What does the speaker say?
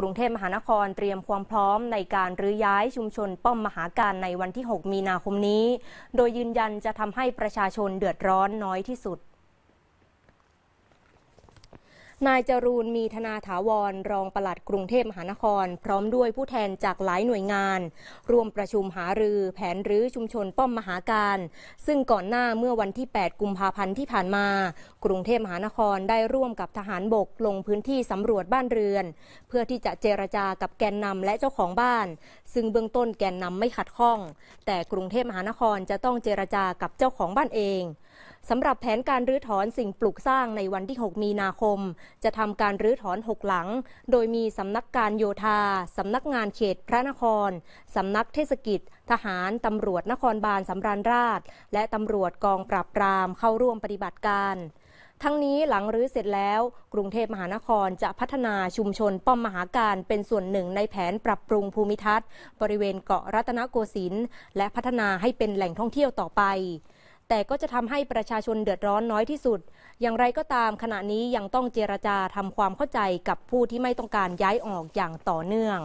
กรุงเทพมหานครเตรียมความพร้อมในการรื้อย้ายชุมชนป้อมมหาการในวันที่ 6 มีนาคมนี้ โดยยืนยันจะทำให้ประชาชนเดือดร้อนน้อยที่สุดนายจรูนมีธนาถาวร รองปลัดกรุงเทพมหานครพร้อมด้วยผู้แทนจากหลายหน่วยงาน ร่วมประชุมหารือ แผนรื้อชุมชนป้อมมหาการ ซึ่งก่อนหน้าเมื่อวันที่8กุมภาพันธ์ที่ผ่านมา กรุงเทพมหานครได้ร่วมกับทหารบกลงพื้นที่สำรวจบ้านเรือน เพื่อที่จะเจรจากับแกนนำและเจ้าของบ้าน ซึ่งเบื้องต้นแกนนำไม่ขัดข้อง แต่กรุงเทพมหานครจะต้องเจรจากับเจ้าของบ้านเองสำหรับแผนการรื้อถอนสิ่งปลูกสร้างในวันที่ 6 มีนาคม จะทำการรื้อถอน 6 หลัง โดยมีสำนักการโยธา สำนักงานเขตพระนครสำนักเทศกิจ ทหารตำรวจนครบาลสำราญราช และตำรวจกองปราบปรามเข้าร่วมปฏิบัติการ ทั้งนี้หลังรื้อเสร็จแล้ว กรุงเทพมหานครจะพัฒนาชุมชนป้อมมหาการเป็นส่วนหนึ่งในแผนปรับปรุงภูมิทัศน์บริเวณเกาะรัตนโกสินทร์และพัฒนาให้เป็นแหล่งท่องเที่ยวต่อไปแต่ก็จะทำให้ประชาชนเดือดร้อนน้อยที่สุด อย่างไรก็ตามขณะนี้ยังต้องเจรจาทำความเข้าใจกับผู้ที่ไม่ต้องการย้ายออกอย่างต่อเนื่อง